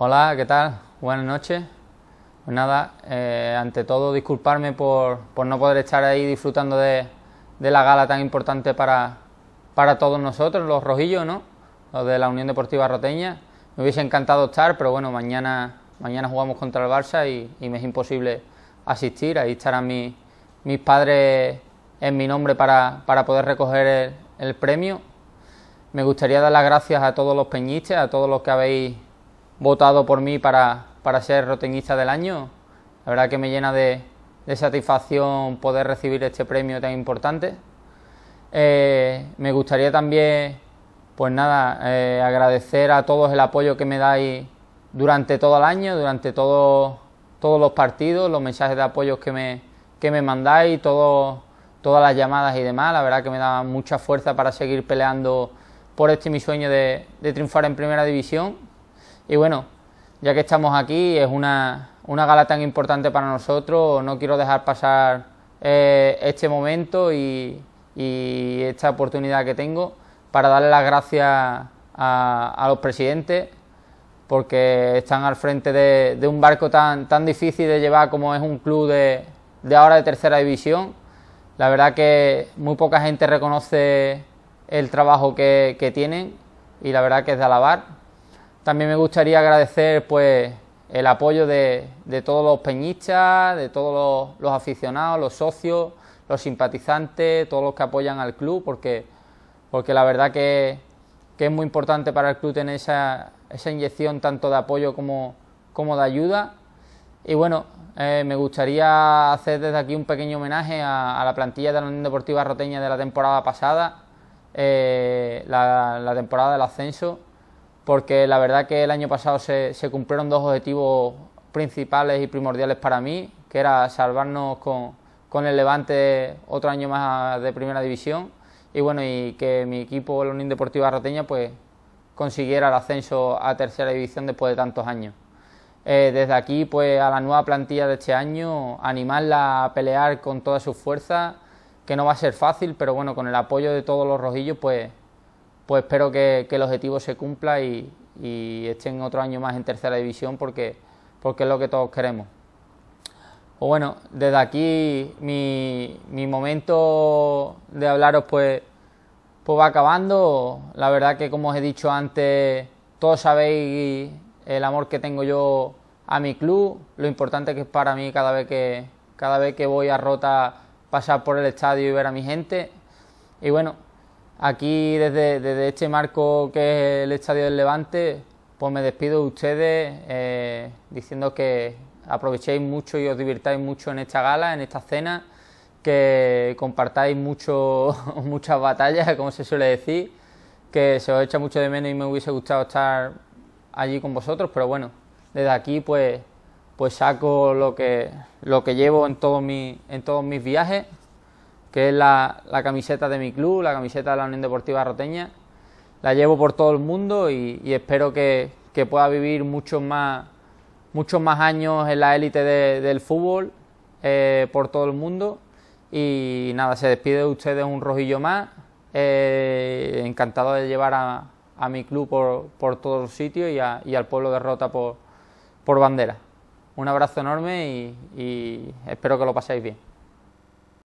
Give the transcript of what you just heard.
Hola, ¿qué tal? Buenas noches. Pues nada, eh, ante todo disculparme por, no poder estar ahí disfrutando de, la gala tan importante para, todos nosotros, los rojillos, ¿no? Los de la Unión Deportiva Roteña. Me hubiese encantado estar, pero bueno, mañana, mañana jugamos contra el Barça y, me es imposible asistir. Ahí estarán mis padres en mi nombre para, poder recoger el, premio. Me gustaría dar las gracias a todos los peñistas, a todos los que habéis votado por mí para, ser rotenguista del año. La verdad que me llena de, satisfacción poder recibir este premio tan importante. Eh, me gustaría también, pues nada, eh, agradecer a todos el apoyo que me dais durante todo el año, durante todos los partidos, los mensajes de apoyo que me, mandáis, todas las llamadas y demás. La verdad que me da mucha fuerza para seguir peleando por este mi sueño de triunfar en primera división y bueno, ya que estamos aquí, es una, gala tan importante para nosotros, no quiero dejar pasar eh, este momento y, esta oportunidad que tengo para darle las gracias a, los presidentes porque están al frente de, un barco tan, difícil de llevar como es un club de, ahora de tercera división. La verdad que muy poca gente reconoce el trabajo que tienen y la verdad que es de alabar también me gustaría agradecer pues, el apoyo de, todos los peñistas, de todos los, aficionados, los socios, los simpatizantes, todos los que apoyan al club, porque, porque la verdad que, es muy importante para el club tener esa, inyección tanto de apoyo como, de ayuda. Y bueno, eh, me gustaría hacer desde aquí un pequeño homenaje a, la plantilla de la Unión Deportiva Roteña de la temporada pasada, eh, la temporada del ascenso porque la verdad que el año pasado se, cumplieron dos objetivos principales y primordiales para mí, que era salvarnos con, el Levante otro año más de Primera División y bueno, y que mi equipo, el Unión Deportiva Roteña, pues consiguiera el ascenso a Tercera División después de tantos años. Eh, desde aquí, pues a la nueva plantilla de este año, animarla a pelear con toda su fuerza, que no va a ser fácil, pero bueno, con el apoyo de todos los rojillos, pues pues espero que, el objetivo se cumpla y, estén otro año más en tercera división porque, porque es lo que todos queremos. Pues bueno, desde aquí mi, momento de hablaros pues, pues va acabando. La verdad que como os he dicho antes, todos sabéis el amor que tengo yo a mi club, lo importante que es para mí cada vez que, cada vez que voy a Rota pasar por el estadio y ver a mi gente. Y bueno, Aquí desde, este marco que es el Estadio del Levante, pues me despido de ustedes eh, diciendo que aprovechéis mucho y os divirtáis mucho en esta gala, en esta cena, que compartáis mucho, muchas batallas, como se suele decir, que se os echa mucho de menos y me hubiese gustado estar allí con vosotros, pero bueno, desde aquí pues, pues saco lo que, lo que llevo en todos mis viajes que es la, camiseta de mi club, la camiseta de la Unión Deportiva Roteña. La llevo por todo el mundo y, espero que, pueda vivir muchos más, muchos más años en la élite del fútbol eh, por todo el mundo. Y nada, se despide de ustedes un rojillo más. Eh, encantado de llevar a, a mi club por, por todos los sitios y, al pueblo de Rota por, por bandera. Un abrazo enorme y espero que lo paséis bien.